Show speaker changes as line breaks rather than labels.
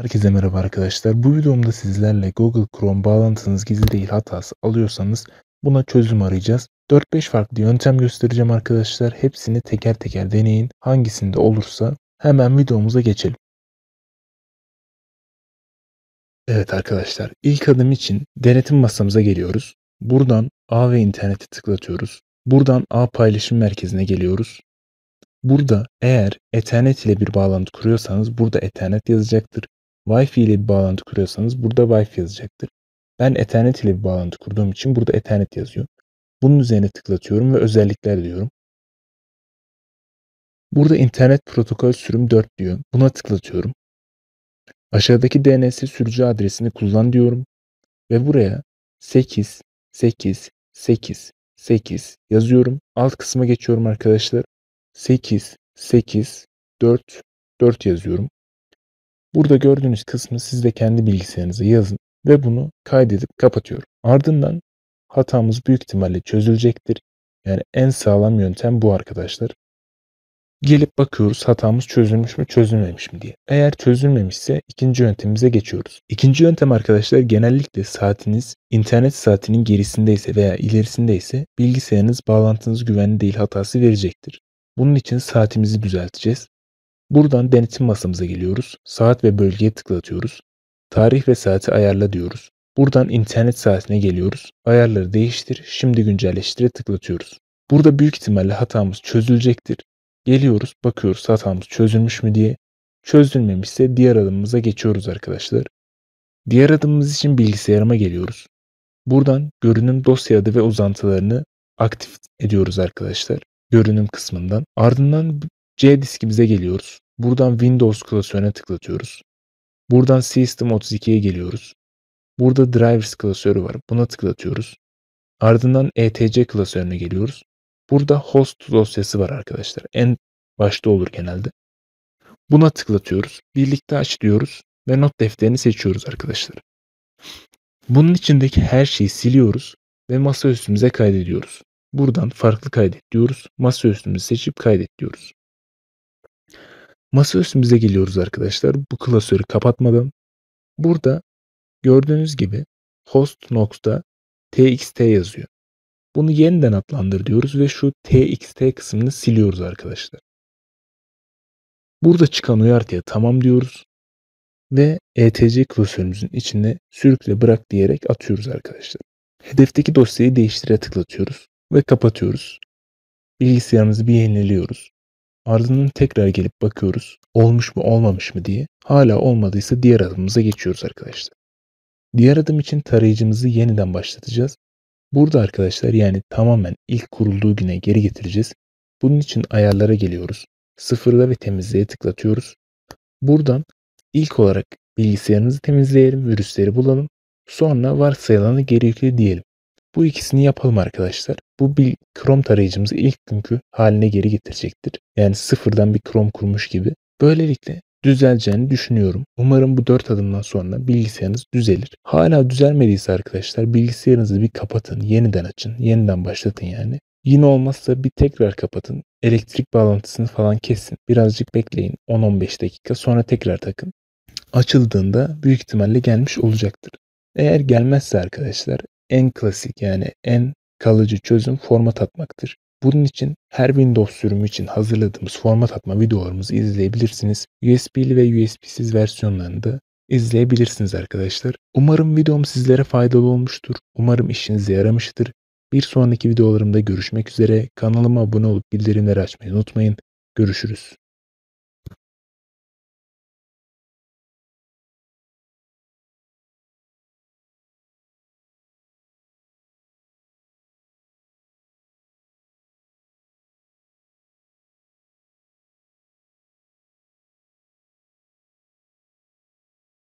Herkese merhaba arkadaşlar. Bu videomda sizlerle Google Chrome bağlantınız gizli değil hatası alıyorsanız buna çözüm arayacağız. 4-5 farklı yöntem göstereceğim arkadaşlar. Hepsini teker teker deneyin. Hangisinde olursa hemen videomuza geçelim. Evet arkadaşlar ilk adım için denetim masamıza geliyoruz. Buradan A ve interneti tıklatıyoruz. Buradan A paylaşım merkezine geliyoruz. Burada eğer Ethernet ile bir bağlantı kuruyorsanız burada Ethernet yazacaktır. Wi-Fi ile bir bağlantı kuruyorsanız burada Wi-Fi yazacaktır. Ben Ethernet ile bir bağlantı kurduğum için burada Ethernet yazıyor. Bunun üzerine tıklatıyorum ve özellikler diyorum. Burada internet protokol sürüm 4 diyor. Buna tıklatıyorum. Aşağıdaki DNS sürücü adresini kullan diyorum. Ve buraya 8, 8, 8, 8 yazıyorum. Alt kısma geçiyorum arkadaşlar. 8, 8, 4, 4 yazıyorum. Burada gördüğünüz kısmı siz de kendi bilgisayarınıza yazın ve bunu kaydedip kapatıyorum. Ardından hatamız büyük ihtimalle çözülecektir. Yani en sağlam yöntem bu arkadaşlar. Gelip bakıyoruz hatamız çözülmüş mü çözülmemiş mi diye. Eğer çözülmemişse ikinci yöntemimize geçiyoruz. İkinci yöntem arkadaşlar genellikle saatiniz internet saatinin gerisindeyse veya ilerisindeyse bilgisayarınız bağlantınız güvenli değil hatası verecektir. Bunun için saatimizi düzelteceğiz. Buradan denetim masamıza geliyoruz. Saat ve bölgeye tıklatıyoruz. Tarih ve saati ayarla diyoruz. Buradan internet saatine geliyoruz. Ayarları değiştir, şimdi güncelleştire tıklatıyoruz. Burada büyük ihtimalle hatamız çözülecektir. Geliyoruz, bakıyoruz hatamız çözülmüş mü diye. Çözülmemişse diğer adımımıza geçiyoruz arkadaşlar. Diğer adımımız için bilgisayarıma geliyoruz. Buradan görünüm dosya adı ve uzantılarını aktif ediyoruz arkadaşlar. Görünüm kısmından. Ardından C diskimize geliyoruz. Buradan Windows klasörüne tıklatıyoruz. Buradan System32'ye geliyoruz. Burada Drivers klasörü var. Buna tıklatıyoruz. Ardından ETC klasörüne geliyoruz. Burada host dosyası var arkadaşlar. En başta olur genelde. Buna tıklatıyoruz. Birlikte aç diyoruz ve not defterini seçiyoruz arkadaşlar. Bunun içindeki her şeyi siliyoruz ve masa üstümüze kaydediyoruz. Buradan farklı kaydet diyoruz. Masa üstümüzü seçip kaydet diyoruz. Masa üstümüze geliyoruz arkadaşlar. Bu klasörü kapatmadan. Burada gördüğünüz gibi host nox'ta txt yazıyor. Bunu yeniden adlandır diyoruz ve şu txt kısmını siliyoruz arkadaşlar. Burada çıkan uyartıya tamam diyoruz ve etc klasörümüzün içinde sürükle bırak diyerek atıyoruz arkadaşlar. Hedefteki dosyayı değiştire tıklatıyoruz ve kapatıyoruz. Bilgisayarımızı bir yeniliyoruz. Ardından tekrar gelip bakıyoruz. Olmuş mu olmamış mı diye. Hala olmadıysa diğer adımımıza geçiyoruz arkadaşlar. Diğer adım için tarayıcımızı yeniden başlatacağız. Burada arkadaşlar yani tamamen ilk kurulduğu güne geri getireceğiz. Bunun için ayarlara geliyoruz. Sıfırla ve temizleye tıklatıyoruz. Buradan ilk olarak bilgisayarınızı temizleyelim, virüsleri bulalım. Sonra varsayılanı geri yükle diyelim. Bu ikisini yapalım arkadaşlar. Bu bir Chrome tarayıcımızı ilk günkü haline geri getirecektir. Yani sıfırdan bir Chrome kurmuş gibi. Böylelikle düzeleceğini düşünüyorum. Umarım bu 4 adımdan sonra bilgisayarınız düzelir. Hala düzelmediyse arkadaşlar bilgisayarınızı bir kapatın, yeniden açın, yeniden başlatın yani. Yine olmazsa bir tekrar kapatın. Elektrik bağlantısını falan kesin. Birazcık bekleyin 10-15 dakika sonra tekrar takın. Açıldığında büyük ihtimalle gelmiş olacaktır. Eğer gelmezse arkadaşlar en klasik yani en kalıcı çözüm format atmaktır. Bunun için her Windows sürümü için hazırladığımız format atma videolarımızı izleyebilirsiniz. USB'li ve USB'siz versiyonlarını da izleyebilirsiniz arkadaşlar. Umarım videom sizlere faydalı olmuştur. Umarım işinize yaramıştır. Bir sonraki videolarımda görüşmek üzere. Kanalıma abone olup bildirimleri açmayı unutmayın. Görüşürüz.